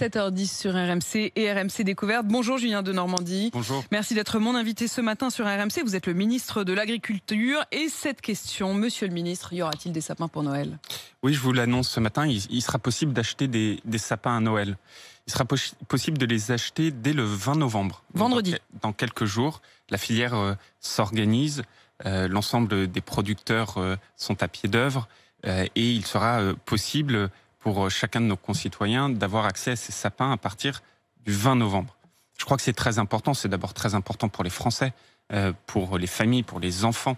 7h10 sur RMC et RMC Découverte. Bonjour Julien de Normandie. Bonjour. Merci d'être mon invité ce matin sur RMC. Vous êtes le ministre de l'Agriculture et cette question, monsieur le ministre, y aura-t-il des sapins pour Noël Oui, je vous l'annonce ce matin, il, sera possible d'acheter des, sapins à Noël. Il sera possible de les acheter dès le 20 novembre. Vendredi. Dans, quelques jours, la filière euh, s'organise. Euh, l'ensemble des producteurs euh, sont à pied d'œuvre et il sera possible pour euh, chacun de nos concitoyens d'avoir accès à ces sapins à partir du 20 novembre. Je crois que c'est très important, c'est d'abord très important pour les Français, euh, pour les familles, pour les enfants,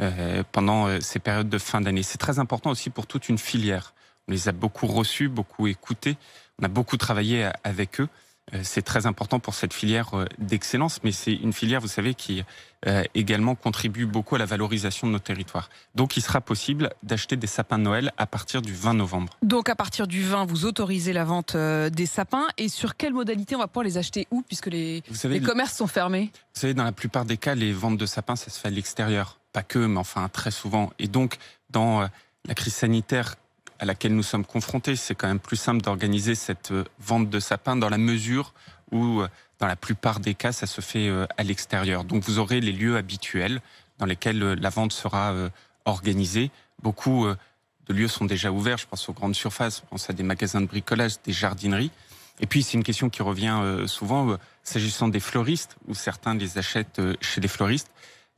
euh, pendant ces périodes de fin d'année. C'est très important aussi pour toute une filière. On les a beaucoup reçus, beaucoup écoutés, on a beaucoup travaillé avec eux. Euh, c'est très important pour cette filière euh, d'excellence, mais c'est une filière, vous savez, qui euh, également contribue beaucoup à la valorisation de nos territoires. Donc il sera possible d'acheter des sapins de Noël à partir du 20 novembre. Donc à partir du 20, vous autorisez la vente des sapins et sur quelle modalité on va pouvoir les acheter où puisque les, les commerces sont fermés Vous savez, dans la plupart des cas, les ventes de sapins, ça se fait à l'extérieur. Pas que, mais enfin très souvent. Et donc dans la crise sanitaire à laquelle nous sommes confrontés. C'est quand même plus simple d'organiser cette euh, vente de sapins dans la mesure où, euh, dans la plupart des cas, ça se fait euh, à l'extérieur. Donc vous aurez les lieux habituels dans lesquels la vente sera organisée. Beaucoup de lieux sont déjà ouverts, je pense aux grandes surfaces, je pense à des magasins de bricolage, des jardineries. Et puis c'est une question qui revient souvent, s'agissant des fleuristes, où certains les achètent chez des fleuristes,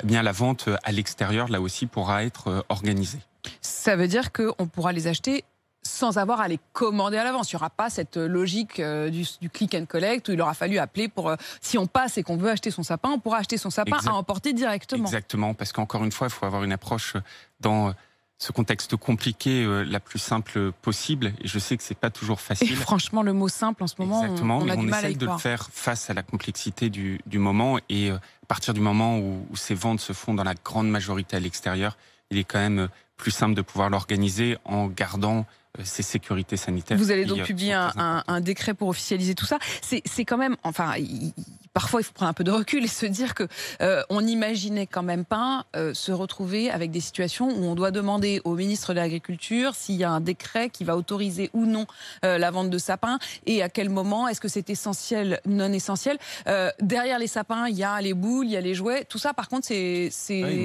eh bien la vente à l'extérieur, là aussi, pourra être organisée. Ça veut dire qu'on pourra les acheter sans avoir à les commander à l'avance. Il n'y aura pas cette euh, logique euh, du, click and collect où il aura fallu appeler pour... Euh, si on passe et qu'on veut acheter son sapin, on pourra acheter son sapin à emporter directement. Exactement, parce qu'encore une fois, il faut avoir une approche dans ce contexte compliqué la plus simple possible. Et je sais que c'est pas toujours facile. franchement, le mot simple en ce moment, on, a du mal de faire face à la complexité du, moment. Et à partir du moment où, ces ventes se font dans la grande majorité à l'extérieur, il est quand même euh, plus simple de pouvoir l'organiser en gardant ces euh, sécurités sanitaires. Vous allez donc publier un, décret pour officialiser tout ça. C'est quand même, enfin, parfois il faut prendre un peu de recul et se dire que euh, on n'imaginait quand même pas euh, se retrouver avec des situations où on doit demander au ministre de l'Agriculture s'il y a un décret qui va autoriser ou non euh, la vente de sapins et à quel moment est-ce que c'est essentiel, non essentiel. derrière les sapins, il y a les boules, il y a les jouets, tout ça par contre c'est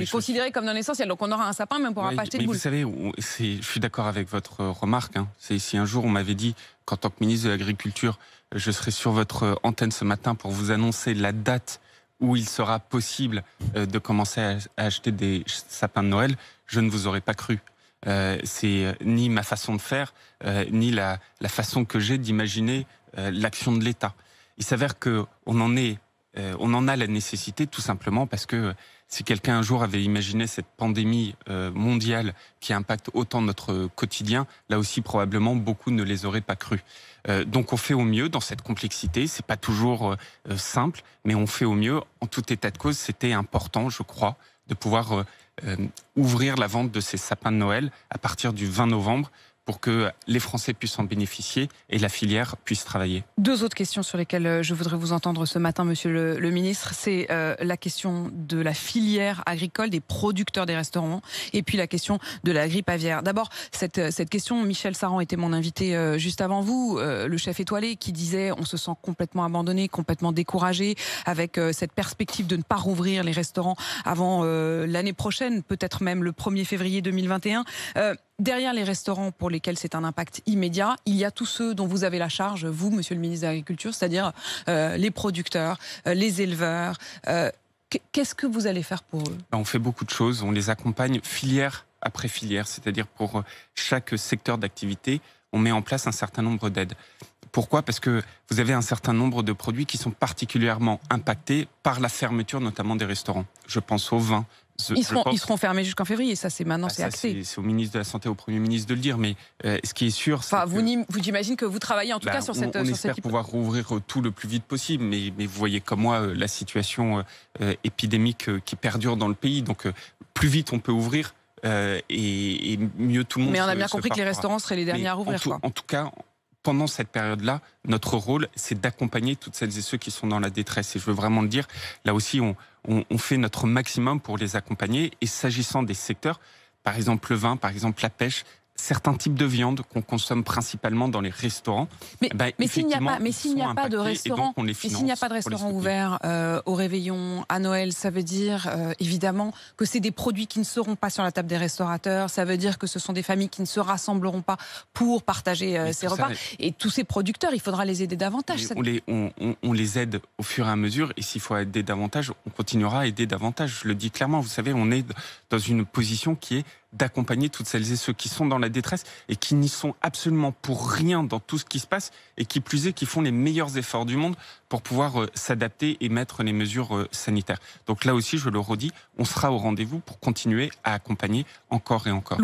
considéré comme non essentiel. Donc on aura un sapin mais on pourra pas acheter de boules. Vous savez, je suis d'accord avec votre remarque. Hein. C'est si un jour on m'avait dit qu'en tant que ministre de l'Agriculture, je serai sur votre euh, antenne ce matin pour vous annoncer la date où il sera possible euh, de commencer à acheter des sapins de Noël. Je ne vous aurais pas cru. Euh, c'est ni ma façon de faire, ni la, façon que j'ai d'imaginer l'action de l'État. Il s'avère qu'on en est euh, on en a la nécessité tout simplement parce que si quelqu'un un jour avait imaginé cette pandémie euh, mondiale qui impacte autant notre quotidien, là aussi probablement beaucoup ne les auraient pas cru. Euh, donc on fait au mieux dans cette complexité, Ce n'est pas toujours simple, mais on fait au mieux. En tout état de cause, c'était important, je crois, de pouvoir ouvrir la vente de ces sapins de Noël à partir du 20 novembre pour que les Français puissent en bénéficier et la filière puisse travailler. Deux autres questions sur lesquelles euh, je voudrais vous entendre ce matin, Monsieur le, Ministre, c'est euh, la question de la filière agricole, des producteurs des restaurants, et puis la question de la grippe aviaire. D'abord, cette, euh, question, Michel Saran était mon invité juste avant vous, le chef étoilé, qui disait on se sent complètement abandonné, complètement découragé, avec cette perspective de ne pas rouvrir les restaurants avant l'année prochaine, peut-être même le 1er février 2021. Derrière les restaurants pour lesquels c'est un impact immédiat, il y a tous ceux dont vous avez la charge, vous, monsieur le ministre de l'Agriculture, c'est-à-dire euh, les producteurs, euh, les éleveurs. Euh, qu'est-ce que vous allez faire pour eux ben, On fait beaucoup de choses. On les accompagne filière après filière, c'est-à-dire pour chaque secteur d'activité, on met en place un certain nombre d'aides. Pourquoi Parce que vous avez un certain nombre de produits qui sont particulièrement impactés par la fermeture notamment des restaurants. Je pense au vin, ils, seront, fermés jusqu'en février, ça c'est maintenant, ah, c'est axé. C'est au ministre de la Santé, au Premier ministre de le dire, mais euh, ce qui est sûr, enfin, Vous, que... vous j'imagine que vous travaillez en tout bah, cas sur cette. On sur espère pouvoir rouvrir euh, tout le plus vite possible, mais, vous voyez comme moi euh, la situation épidémique qui perdure dans le pays. Donc plus vite on peut ouvrir, et, mieux tout le monde. Mais on a bien compris que les restaurants seraient les derniers à rouvrir. En tout, en tout cas, pendant cette période-là, notre rôle, c'est d'accompagner toutes celles et ceux qui sont dans la détresse. Et je veux vraiment le dire, là aussi, on, on fait notre maximum pour les accompagner. Et s'agissant des secteurs, par exemple le vin, par exemple la pêche, certains types de viande qu'on consomme principalement dans les restaurants. Mais, eh ben, mais s'il n'y a pas, mais s'il n'y a pas de restaurant, n'y a pas de ouvert euh, au réveillon, à Noël, ça veut dire euh, évidemment que c'est des produits qui ne seront pas sur la table des restaurateurs. Ça veut dire que ce sont des familles qui ne se rassembleront pas pour partager euh, ces repas. et tous ces producteurs, il faudra les aider davantage. On, les, on les aide au fur et à mesure. Et s'il faut aider davantage, on continuera à aider davantage. Je le dis clairement. Vous savez, on est dans une position qui est d'accompagner toutes celles et ceux qui sont dans la détresse et qui n'y sont absolument pour rien dans tout ce qui se passe et qui plus est, qui font les meilleurs efforts du monde pour pouvoir euh, s'adapter et mettre les mesures euh, sanitaires. Donc là aussi, je le redis, on sera au rendez-vous pour continuer à accompagner encore et encore.